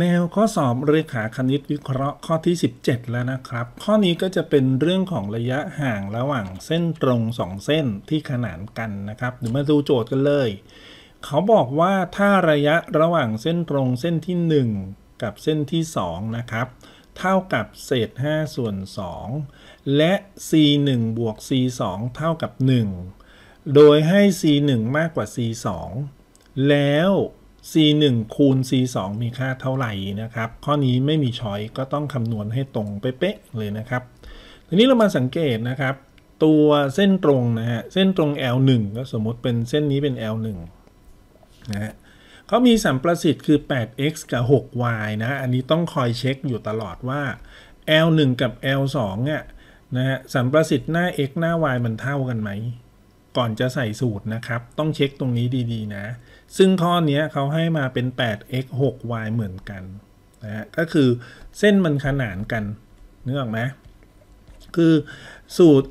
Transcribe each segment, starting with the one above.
แนวข้อสอบเรขาคณิตวิเคราะห์ข้อที่ 17 แล้วนะครับ ข้อนี้ก็จะเป็นเรื่องของระยะห่างระหว่างเส้นตรง2เส้นที่ขนานกันนะครับเดี๋ยวมาดูโจทย์กันเลย เขาบอกว่าถ้าระยะระหว่างเส้นตรงเส้นที่ 1 กับเส้นที่2นะครับเท่ากับ เศษ5ส่วน2และ c 1บวก c 2เท่ากับ1โดยให้ c 1มากกว่า c 2แล้ว c 1คูณ c 2มีค่าเท่าไหร่นะครับ ข้อนี้ไม่มีช้อยก็ต้องคำนวณให้ตรงเป๊ะเลย นะครับ ทีนี้เรามาสังเกต นะครับ ตัวเส้นตรง นะฮะเส้นตรง L 1ก็สมมติเป็นเส้นนี้เป็น L 1นะฮะเขามีสัมประสิทธิ์คือ 8x กับ 6y นะ อันนี้ต้องคอยเช็คอยู่ตลอดว่า L 1กับ L 2เนี่ยนะฮะสัมประสิทธิ์หน้า x หน้า y มันเท่ากันไหมก่อน จะใส่สูตร นะ ครับ ต้องเช็คตรงนี้ดีๆนะ ซึ่งข้อนี้เขาให้มาเป็น 8x 6y เหมือนกัน นะก็คือเส้นมันขนานกันนึกออกไหมคือสูตร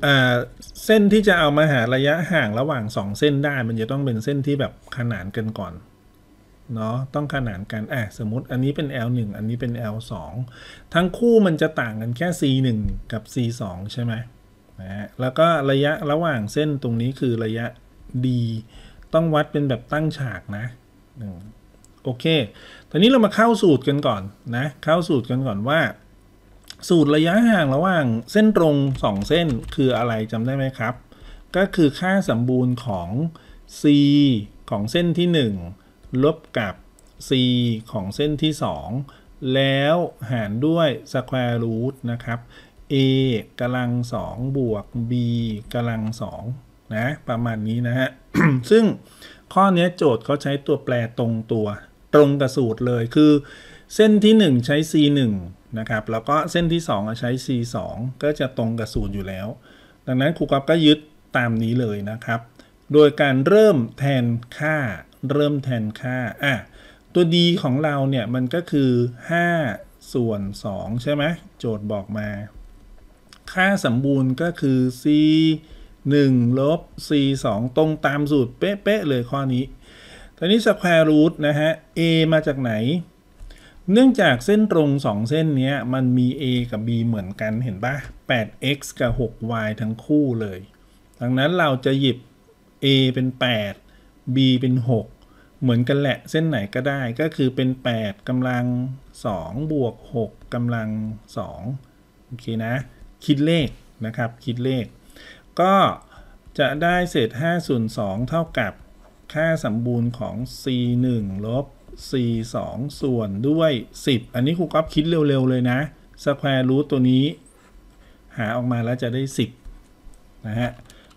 เส้นที่จะเอามาหาระยะห่างระหว่าง 2 เส้นได้มันจะต้องเป็นเส้นที่แบบขนานกันก่อนเนาะต้องขนานกันอะสมมติอันนี้เป็น L1 อันนี้เป็น L2 ทั้งคู่มันจะต่างกันแค่ C1 กับ C2 ใช่ไหมนะฮะแล้วก็ระยะระหว่างเส้นตรงนี้คือระยะ d ต้องวัดเป็นแบบตั้งฉากนะโอเค ตอนนี้เรามาเข้าสูตรกันก่อนนะ เข้าสูตรกันก่อนว่า สูตรระยะห่างระหว่างเส้นตรง 2 เส้นคืออะไรจำได้ไหมครับ ก็คือค่าสมบูรณ์ของ c ของเส้นที่ 1 ลบกับ c ของเส้นที่ 2 แล้วหารด้วยสแควรูทนะครับ a กำลังสองบวก b กำลังสองนะประมาณนี้นะฮะซึ่งข้อนี้โจทย์เขาใช้ตัวแปรตรงตัว ตรงกับสูตรเลยคือ เส้นที่ 1 ใช้ c 1นะครับ แล้วก็เส้นที่2ใช้ c 2ก็จะตรงกับสูตรอยู่แล้ว ดังนั้นครูกอฟก็ยึดตามนี้เลยนะครับ โดยการเริ่มแทนค่าเริ่มแทนค่า อ่ะ ตัว d ของเราเนี่ยมันก็คือ5ส่วน2ใช่ไหมโจทย์บอกมาค่าสมบูรณ์ก็คือ c 1ลบ c 2 ตรงตามสูตร เป๊ะๆเลยข้อนี้ตอนนี้สแควร์รูทนะฮะ a มาจากไหน เนื่องจากเส้นตรง 2 เส้นนี้มันมี a กับ b เหมือนกันเห็นปะ 8x กับ 6y ทั้งคู่เลย ดังนั้นเราจะหยิบ a เป็น 8 b เป็น 6 เหมือนกันแหละ เส้นไหนก็ได้ ก็คือเป็น 8กำลัง 2 บวก 6กำลัง2โอเคนะคิดเลขนะครับคิดเลข ก็จะได้เศษ5ส่วน2เท่ากับค่าสมบูรณ์ของ c 1ลบ c 2ส่วนด้วย 10 อันนี้ครูก๊อฟคิดเร็ว ๆ เลยนะสแควร์รูทตัวนี้ หาออกมาแล้วจะได้ 10นะฮะ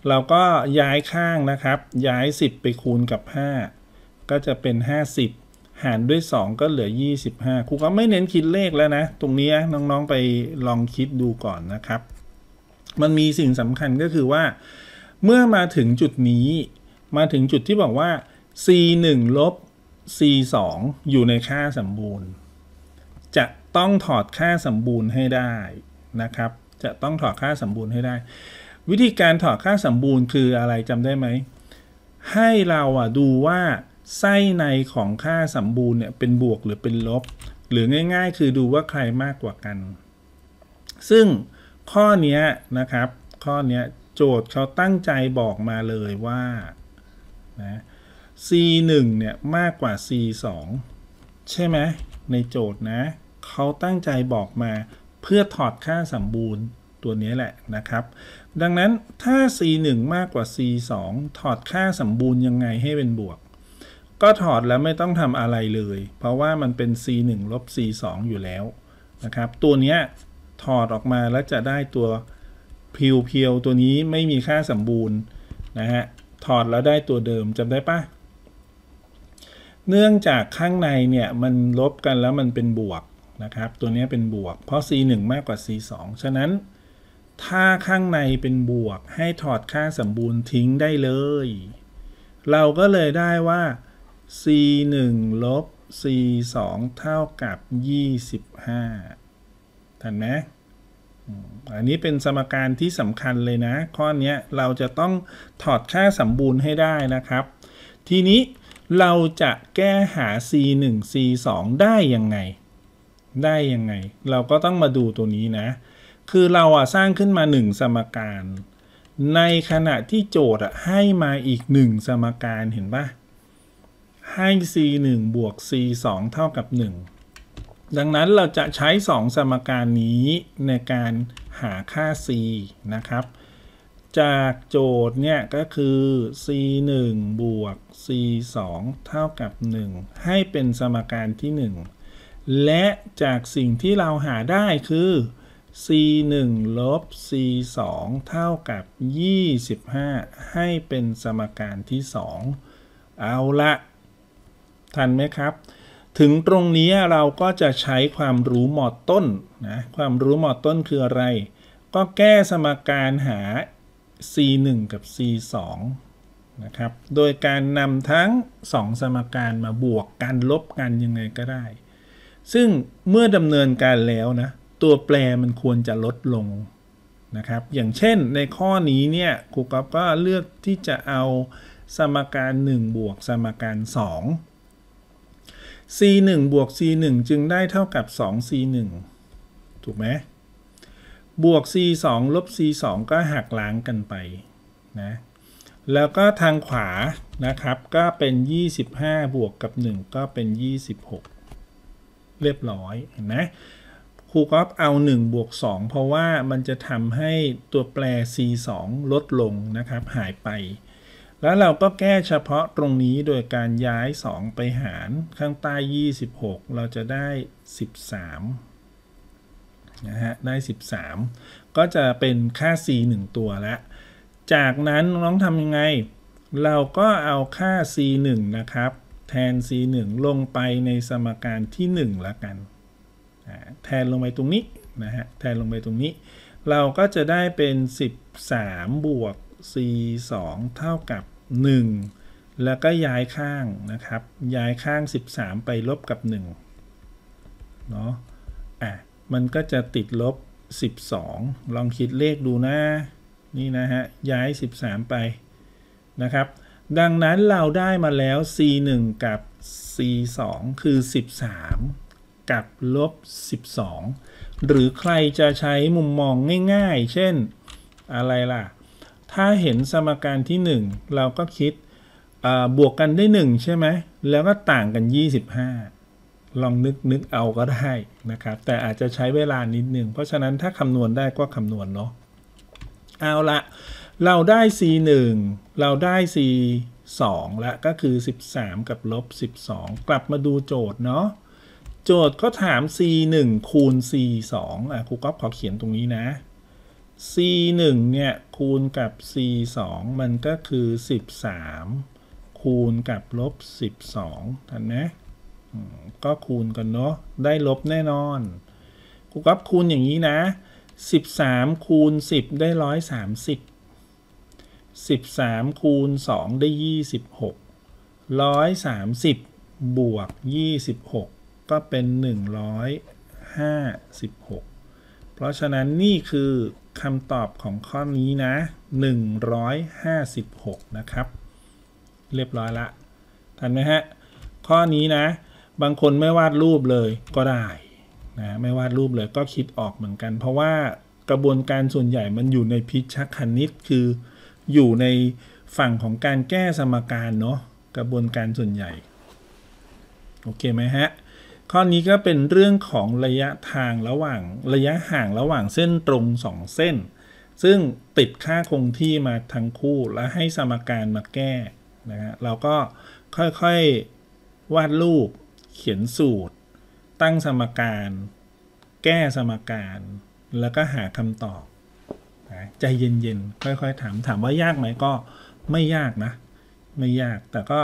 เราก็ย้ายข้าง นะ ครับ ย้าย 10 ไปคูณกับ 5 ก็จะเป็น 50หารด้วย 2 ก็เหลือ 25 ครูก็ไม่เน้นคิดเลขแล้วนะ ตรงนี้น้องๆไปลองคิดดูก่อนนะครับ มันมีสิ่งสำคัญก็คือว่า เมื่อมาถึงจุดนี้ มาถึงจุดที่บอกว่า c 1ลบ c 2อยู่ในค่าสมบูรณ์ จะต้องถอดค่าสมบูรณ์ให้ได้นะครับ จะต้องถอดค่าสมบูรณ์ให้ได้ วิธีการถอดค่าสมบูรณ์ คืออะไรจำได้ไหมให้เราอ่ะดูว่าไส้ในของค่าสัมบูรณ์เนี่ยเป็นบวกหรือเป็นลบ หรือง่าย ๆ คือดูว่าใครมากกว่ากัน ซึ่งข้อนี้นะครับ ข้อนี้โจทย์เขาตั้งใจบอกมาเลยว่านะ c 1เนี่ยมากกว่า c 2ใช่ไหมในโจทย์นะ เขาตั้งใจบอกมาเพื่อถอดค่าสัมบูรณ์ตัวนี้แหละนะครับ ดังนั้นถ้า c 1มากกว่า c 2ถอดค่าสัมบูรณ์ยังไงให้เป็นบวกก็ ถอดแล้วไม่ต้องทำอะไรเลย เพราะว่ามันเป็น c 1ลบ c 2อยู่แล้วนะครับตัวนี้ถอดออกมาแล้วจะได้ตัวเพียวๆตัวนี้ไม่มีค่าสมบูรณ์นะฮะถอดแล้วได้ตัวเดิมจำได้ปะเนื่องจากข้างใน เนี่ย มันลบกันแล้วมันเป็นบวกนะครับ ตัวนี้เป็นบวก เพราะ c 1มากกว่า c 2ฉะนั้นถ้าข้างในเป็นบวกให้ถอดค่าสมบูรณ์ทิ้งได้เลย เราก็เลยได้ว่า c 1ลบ c 2เท่ากับ 25ทันไหมอันนี้เป็นสมการที่สำคัญเลยนะ ข้อนี้เราจะต้องถอดค่าสมบูรณ์ให้ได้นะครับ ทีนี้เราจะแก้หา c 1 c 2ได้ยังไง ได้ยังไง เราก็ต้องมาดูตัวนี้นะ คือเราอ่ะสร้างขึ้นมา 1 สมการ ในขณะที่โจทย์อ่ะให้มาอีก 1 สมการเห็นปะ่ะให้ c 1บวก c 2เท่ากับ 1 ดังนั้นเราจะใช้ 2 สมการนี้ในการหาค่า c นะครับ จากโจทย์เนี่ย ก็คือ c 1บวก c 2เท่ากับ 1 ให้เป็นสมการที่ 1 และจากสิ่งที่เราหาได้คือ c 1ลบ c 2เท่ากับ25 ให้เป็นสมการที่ 2 เอาละทันไหมครับ ถึงตรงนี้เราก็จะใช้ความรู้หมอดต้นนะความรู้หมอดต้นคืออะไรก็แก้สมการหา c 1กับ c 2นะครับโดยการนำทั้ง 2 สมการมาบวกกันลบกันยังไงก็ได้ ซึ่งเมื่อดำเนินการแล้วนะตัวแปรมันควรจะลดลงนะครับอย่างเช่นในข้อนี้เนี่ยครูก๊อฟก็เลือกที่จะเอาสมการ 1 บวกสมการ 2 c 1บวก c 1จึงได้เท่ากับ2 c 1ถูกไหมบวก c 2ลบ c 2ก็หักล้างกันไปนะ แล้วก็ทางขวา นะครับ ก็เป็น 25 บวกกับ 1 ก็เป็น 26 เรียบร้อยเห็นไหมครูก๊อฟเอา 1 บวก 2 เพราะว่ามันจะทำให้ตัวแปร c 2ลดลง นะครับ หายไปแล้ว เราก็แก้เฉพาะตรงนี้โดยการย้าย 2 ไปหารข้างใต้ 26 เราจะได้ 13นะฮะได้13 ก็จะเป็นค่า c 1ตัวละจากนั้นน้องทำยังไง เราก็เอาค่า c 1นะครับแทน c 1ลงไปในสมการที่1ละกันแทนลงไปตรงนี้นะฮะแทนลงไปตรงนี้ เราก็จะได้เป็น 13บวก c 2เท่ากับ1 แล้วก็ย้ายข้างนะครับย้ายข้าง 13 ไปลบกับ1เนาะอ่ะมันก็จะติดลบ12 ลองคิดเลขดูนะนี่นะฮะย้าย 13 ไปนะครับดังนั้นเราได้มาแล้ว c1 กับ c2 คือ 13 กับลบ12หรือใครจะใช้ มุมมองง่ายๆ เช่นอะไรล่ะถ้าเห็นสมการที่ 1 เราก็คิดบวกกันได้ 1 ใช่ไหมแล้วก็ต่างกัน 25 ลองนึกนึกเอาก็ได้นะครับแต่อาจจะใช้เวลานิดหนึ่งเพราะฉะนั้นถ้าคำนวณได้ก็คำนวณเนาะเอาละเราได้ c 1เราได้ c 2และก็คือ 13 กับลบ12กลับมาดูโจทย์เนาะโจทย์ก็ถาม c 1คูณ c 2อ่ะครูก๊อฟขอเขียนตรงนี้นะ c 1เนี่ย คูณ กับ c 2มัน ก็คือ 13 คูณ กับ ลบ 12ทันไหมก็ คูณ กัน เนาะได้ ลบ แน่นอนกูก็คูณ อย่าง นี้ นะ 13 คูณ10 ได้ 130 13 คูณ2ได้ 26 130 บวก 26 ก็เป็น 156 เพราะฉะนั้น นี่คือคำตอบของข้อนี้นะ156 นะครับ เรียบร้อยละทันไหมฮะ ข้อนี้นะ บางคนไม่วาดรูปเลยก็ได้ นะ ไม่วาดรูปเลยก็คิดออกเหมือนกัน เพราะว่ากระบวนการส่วนใหญ่มันอยู่ในพิชคณิต คืออยู่ในฝั่งของการแก้สมการเนาะ กระบวนการส่วนใหญ่ โอเคไหมฮะข้อนี้ก็เป็นเรื่องของระยะทางระหว่างระยะห่างระหว่างเส้นตรง 2 เส้น ซึ่งติดค่าคงที่มาทั้งคู่และให้สมการมาแก้นะฮะเราก็ค่อยๆวาดรูป เขียนสูตร ตั้งสมการ แก้สมการ แล้วก็หาคำตอบนะใจเย็นๆค่อย ๆถามถามว่ายากไหมก็ไม่ยากนะ ไม่ยากแต่ก็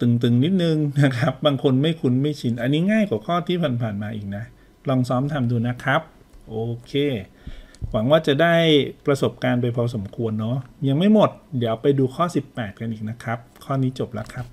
ตึง ๆ นิดนึงนะครับ บางคนไม่คุ้น ไม่ชินอันนี้ง่าย กว่า ข้อที่ ผ่านๆมาอีกนะ ลองซ้อมทำดูนะครับ โอเค หวังว่าจะได้ประสบการณ์ไป พอสมควร เนาะยังไม่หมด เดี๋ยวไปดูข้อ 18 กันอีกนะครับ ข้อนี้จบ แล้ว ครับ